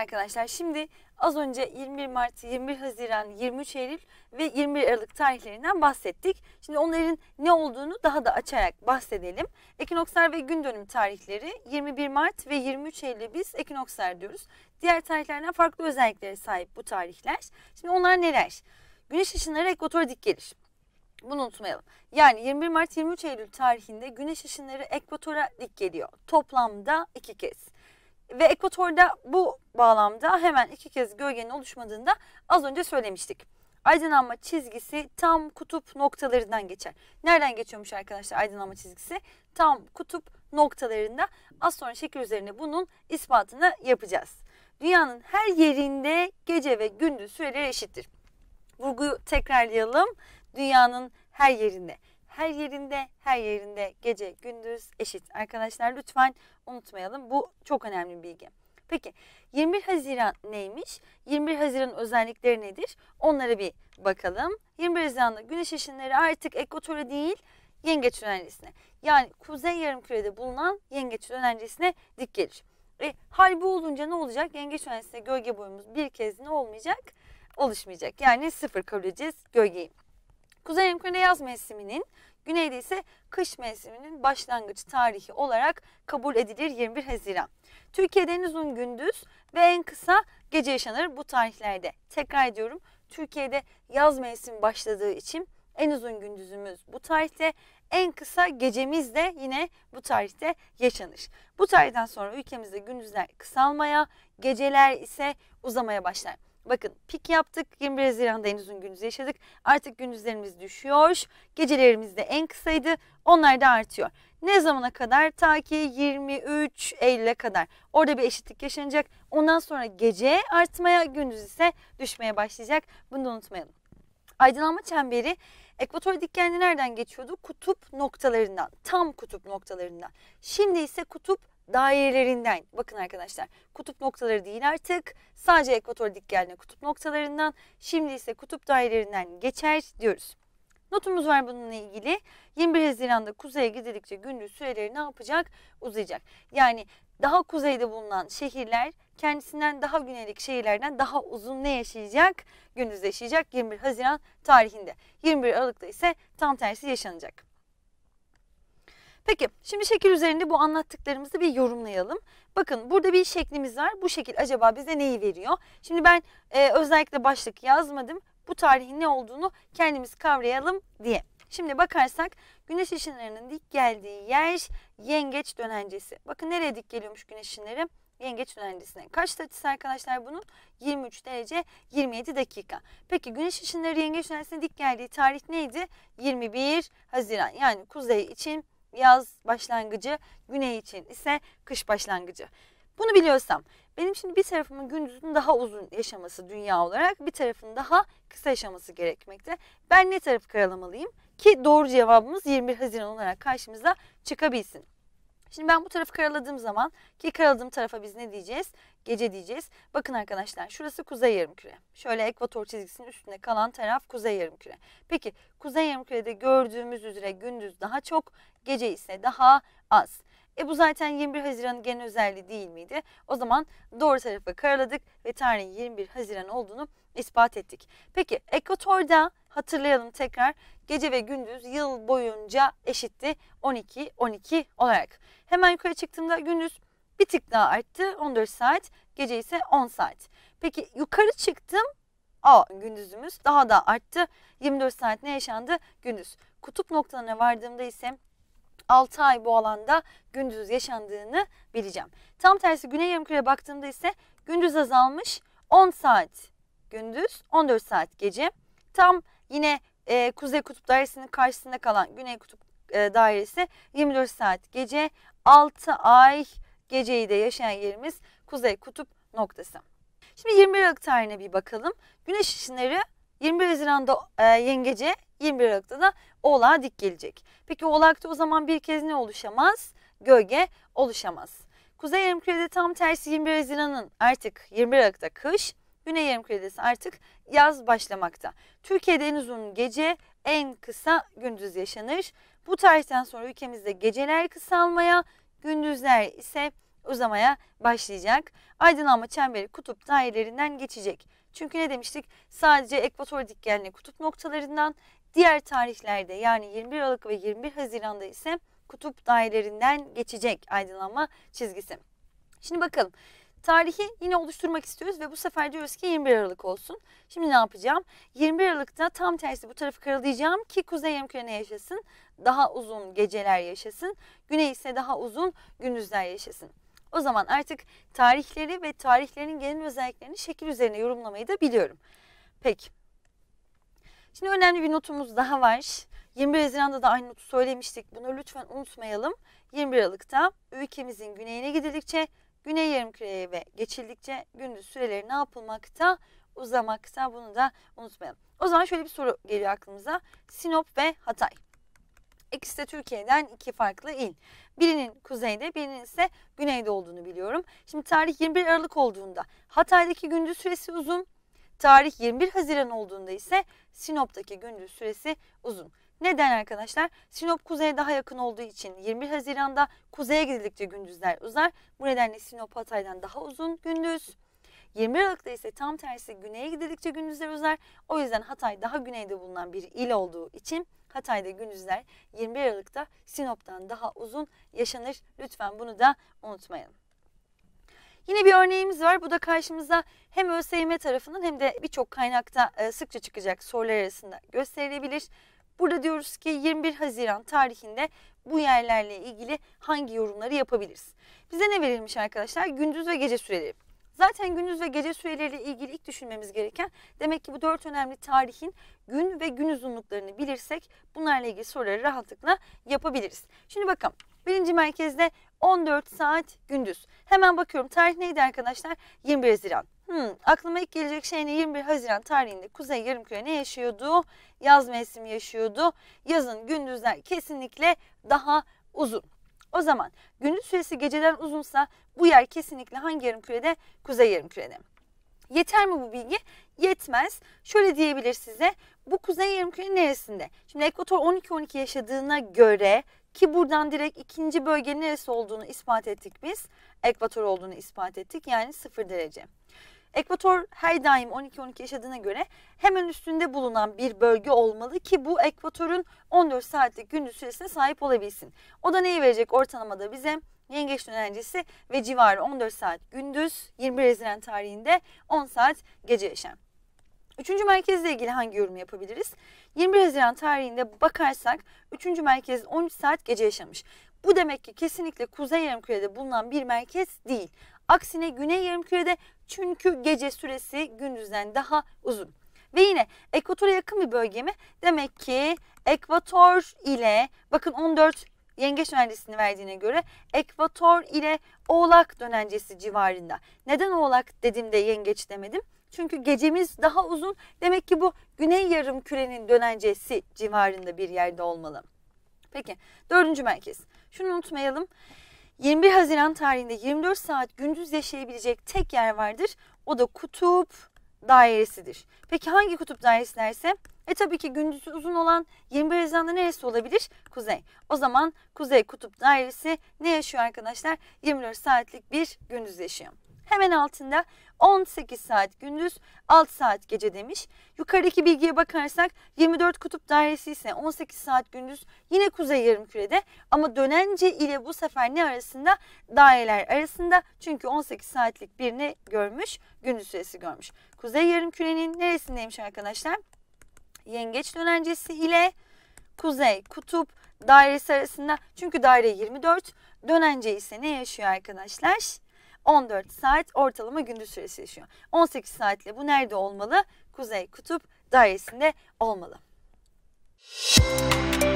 arkadaşlar şimdi az önce 21 Mart, 21 Haziran, 23 Eylül ve 21 Aralık tarihlerinden bahsettik. Şimdi onların ne olduğunu daha da açarak bahsedelim. Ekinokslar ve gün dönüm tarihleri 21 Mart ve 23 Eylül'e biz ekinokslar diyoruz. Diğer tarihlerden farklı özelliklere sahip bu tarihler. Şimdi onlar neler? Güneş ışınları ekvatora dik gelir. Bunu unutmayalım. Yani 21 Mart 23 Eylül tarihinde güneş ışınları ekvatora dik geliyor. Toplamda iki kez. Ve ekvatorda bu bağlamda hemen iki kez gölgenin oluşmadığında az önce söylemiştik. Aydınlanma çizgisi tam kutup noktalarından geçer. Nereden geçiyormuş arkadaşlar aydınlanma çizgisi? Tam kutup noktalarında az sonra şekil üzerine bunun ispatını yapacağız. Dünyanın her yerinde gece ve gündüz süreleri eşittir. Vurguyu tekrarlayalım. Dünyanın her yerinde. Her yerinde, her yerinde gece, gündüz eşit. Arkadaşlar lütfen unutmayalım. Bu çok önemli bir bilgi. Peki 21 Haziran neymiş? 21 Haziran özellikleri nedir? Onlara bir bakalım. 21 Haziran'da güneş ışınları artık ekvatora değil yengeç dönencesine yani kuzey yarım kürede bulunan yengeç dönencesine dik gelir. E, hal bu olunca ne olacak? Yengeç dönencesine gölge boyumuz bir kez ne olmayacak? Oluşmayacak. Yani sıfır kabul edeceğiz gölgeyi. Kuzey yarım yarımkürede yaz mevsiminin Güneyde ise kış mevsiminin başlangıç tarihi olarak kabul edilir 21 Haziran. Türkiye'de en uzun gündüz ve en kısa gece yaşanır bu tarihlerde. Tekrar ediyorum Türkiye'de yaz mevsimi başladığı için en uzun gündüzümüz bu tarihte, en kısa gecemiz de yine bu tarihte yaşanır. Bu tarihten sonra ülkemizde gündüzler kısalmaya, geceler ise uzamaya başlar. Bakın pik yaptık. 21 Haziran'da en uzun gündüzü yaşadık. Artık gündüzlerimiz düşüyor. Gecelerimiz de en kısaydı. Onlar da artıyor. Ne zamana kadar? Ta ki 23 Eylül'e kadar. Orada bir eşitlik yaşanacak. Ondan sonra gece artmaya, gündüz ise düşmeye başlayacak. Bunu da unutmayalım. Aydınlanma çemberi ekvator dikeni nereden geçiyordu? Kutup noktalarından, tam kutup noktalarından. Şimdi ise kutup dairelerinden bakın arkadaşlar kutup noktaları değil artık sadece ekvator dik dikgenine kutup noktalarından şimdi ise kutup dairelerinden geçer diyoruz. Notumuz var bununla ilgili. 21 Haziran'da kuzeye gidildikçe gündüz süreleri ne yapacak? Uzayacak. Yani daha kuzeyde bulunan şehirler kendisinden daha güneylik şehirlerden daha uzun ne yaşayacak? Gündüz yaşayacak 21 Haziran tarihinde. 21 Aralık'ta ise tam tersi yaşanacak. Peki şimdi şekil üzerinde bu anlattıklarımızı bir yorumlayalım. Bakın burada bir şeklimiz var. Bu şekil acaba bize neyi veriyor? Şimdi ben e, özellikle başlık yazmadım. Bu tarihin ne olduğunu kendimiz kavrayalım diye. Şimdi bakarsak güneş ışınlarının dik geldiği yer yengeç dönencesi. Bakın nereye dik geliyormuş güneş ışınları? yengeç dönencesine. Kaç derece arkadaşlar bunun? 23 derece 27 dakika. Peki güneş ışınları yengeç dönencesine dik geldiği tarih neydi? 21 Haziran. Yani kuzey için yaz başlangıcı, güney için ise kış başlangıcı. Bunu biliyorsam benim şimdi bir tarafımın gündüzün daha uzun yaşaması dünya olarak bir tarafın daha kısa yaşaması gerekmekte. Ben ne tarafı karalamalıyım ki doğru cevabımız 21 Haziran olarak karşımıza çıkabilsin. Şimdi ben bu tarafı karaladığım zaman ki karaladığım tarafa biz ne diyeceğiz? Gece diyeceğiz. Bakın arkadaşlar şurası kuzey yarımküre. Şöyle ekvator çizgisinin üstünde kalan taraf kuzey yarımküre. Peki kuzey yarımkürede gördüğümüz üzere gündüz daha çok, gece ise daha az. E bu zaten 21 Haziran'ın genel özelliği değil miydi? O zaman doğru tarafa karaladık ve tarihin 21 Haziran olduğunu ispat ettik. Peki ekvatorda hatırlayalım tekrar gece ve gündüz yıl boyunca eşitti 12 12 olarak. Hemen yukarı çıktığımda gündüz bir tık daha arttı 14 saat gece ise 10 saat. Peki yukarı çıktım A gündüzümüz daha da arttı. 24 saat ne yaşandı? Gündüz. Kutup noktalarına vardığımda ise 6 ay bu alanda gündüz yaşandığını bileceğim. Tam tersi güney Yarımküre baktığımda ise gündüz azalmış 10 saat gündüz 14 saat gece. Tam yine e, kuzey kutup dairesinin karşısında kalan güney kutup e, dairesi 24 saat gece 6 ay geceyi de yaşayan yerimiz kuzey kutup noktası. Şimdi 21 Aralık tarihine bir bakalım. Güneş ışınları 21 Haziran'da e, yengece 21 Aralık'ta da oğlağa dik gelecek. Peki oğlakta o zaman bir kez ne oluşamaz? Gölge oluşamaz. Kuzey yarımkürede tam tersi 21 Haziran'ın artık 21 Aralık'ta kış, Güney yarımküresi artık yaz başlamakta. Türkiye'de en uzun gece, en kısa gündüz yaşanır. Bu tarihten sonra ülkemizde geceler kısalmaya, gündüzler ise uzamaya başlayacak. Aydınlanma çemberi kutup dairelerinden geçecek. Çünkü ne demiştik? Sadece ekvator dikgenli kutup noktalarından Diğer tarihlerde yani 21 Aralık ve 21 Haziran'da ise kutup dairelerinden geçecek aydınlanma çizgisi. Şimdi bakalım. Tarihi yine oluşturmak istiyoruz ve bu sefer diyoruz ki 21 Aralık olsun. Şimdi ne yapacağım? 21 Aralık'ta tam tersi bu tarafı karalayacağım ki kuzey yarımkürene yaşasın. Daha uzun geceler yaşasın. Güney ise daha uzun gündüzler yaşasın. O zaman artık tarihleri ve tarihlerin genel özelliklerini şekil üzerine yorumlamayı da biliyorum. Peki Şimdi önemli bir notumuz daha var. 21 Haziran'da da aynı notu söylemiştik. Bunu lütfen unutmayalım. 21 Aralık'ta ülkemizin güneyine gidildikçe, güney yarımküreye ve geçildikçe gündüz süreleri ne yapılmakta? Uzamakta. Bunu da unutmayalım. O zaman şöyle bir soru geliyor aklımıza. Sinop ve Hatay. İkisi de Türkiye'den iki farklı il. Birinin kuzeyde, birinin ise güneyde olduğunu biliyorum. Şimdi tarih 21 Aralık olduğunda Hatay'daki gündüz süresi uzun, Tarih 21 Haziran olduğunda ise Sinop'taki gündüz süresi uzun. Neden arkadaşlar? Sinop kuzeye daha yakın olduğu için 21 Haziran'da kuzeye gidildikçe gündüzler uzar. Bu nedenle Sinop Hatay'dan daha uzun gündüz. 20 Aralık'ta ise tam tersi güneye gidildikçe gündüzler uzar. O yüzden Hatay daha güneyde bulunan bir il olduğu için Hatay'da gündüzler 21 Aralık'ta Sinop'tan daha uzun yaşanır. Lütfen bunu da unutmayalım örneğimiz var. Bu da karşımıza hem ÖSYM tarafının hem de birçok kaynakta e, sıkça çıkacak sorular arasında gösterilebilir. Burada diyoruz ki 21 Haziran tarihinde bu yerlerle ilgili hangi yorumları yapabiliriz? Bize ne verilmiş arkadaşlar? Gündüz ve gece süreleri. Zaten gündüz ve gece süreleriyle ilgili ilk düşünmemiz gereken demek ki bu dört önemli tarihin gün ve gün uzunluklarını bilirsek bunlarla ilgili soruları rahatlıkla yapabiliriz. Şimdi bakalım birinci merkezde 14 saat gündüz. Hemen bakıyorum tarih neydi arkadaşlar? 21 Haziran. Hmm, aklıma ilk gelecek şey ne? 21 Haziran tarihinde Kuzey Yarımküre ne yaşıyordu? Yaz mevsimi yaşıyordu. Yazın gündüzler kesinlikle daha uzun. O zaman gündüz süresi geceden uzunsa bu yer kesinlikle hangi yarımkürede? Kuzey yarımkürede. Yeter mi bu bilgi? Yetmez. Şöyle diyebilir size. Bu kuzey yarımkürenin neresinde? Şimdi ekvator 12-12 yaşadığına göre ki buradan direkt ikinci bölge neresi olduğunu ispat ettik biz. Ekvator olduğunu ispat ettik yani sıfır derece. Ekvator her daim 12-12 yaşadığına göre hemen üstünde bulunan bir bölge olmalı ki bu ekvatorun 14 saatlik gündüz süresine sahip olabilsin. O da neyi verecek ortalamada bize? Yengeç dönencesi ve civarı 14 saat gündüz, 21 Haziran tarihinde 10 saat gece yaşam. Üçüncü merkezle ilgili hangi yorum yapabiliriz? 21 Haziran tarihinde bakarsak 3. merkez 13 saat gece yaşamış. Bu demek ki kesinlikle kuzey yarımkürede bulunan bir merkez değil. Aksine güney yarımkürede çünkü gece süresi gündüzden daha uzun. Ve yine ekvatora yakın bir bölge mi? Demek ki ekvator ile bakın 14 yengeç dönencesini verdiğine göre ekvator ile oğlak dönencesi civarında. Neden oğlak dediğimde yengeç demedim? Çünkü gecemiz daha uzun. Demek ki bu güney yarım kürenin dönencesi civarında bir yerde olmalı. Peki dördüncü merkez. Şunu unutmayalım. 21 Haziran tarihinde 24 saat gündüz yaşayabilecek tek yer vardır. O da kutup dairesidir. Peki hangi kutup dairesi derse? E tabii ki gündüzü uzun olan 21 Haziran'da neresi olabilir? Kuzey. O zaman Kuzey Kutup Dairesi ne yaşıyor arkadaşlar? 24 saatlik bir gündüz yaşıyor. Hemen altında 18 saat gündüz 6 saat gece demiş. Yukarıdaki bilgiye bakarsak 24 kutup dairesi ise 18 saat gündüz yine kuzey yarımkürede ama dönence ile bu sefer ne arasında? Daireler arasında çünkü 18 saatlik birini görmüş gündüz süresi görmüş. Kuzey yarımkürenin neresindeymiş arkadaşlar? Yengeç dönencesi ile kuzey kutup dairesi arasında çünkü daire 24 dönence ise ne yaşıyor arkadaşlar? 14 saat ortalama gündüz süresi yaşıyor. 18 saatle bu nerede olmalı? Kuzey Kutup dairesinde olmalı. Müzik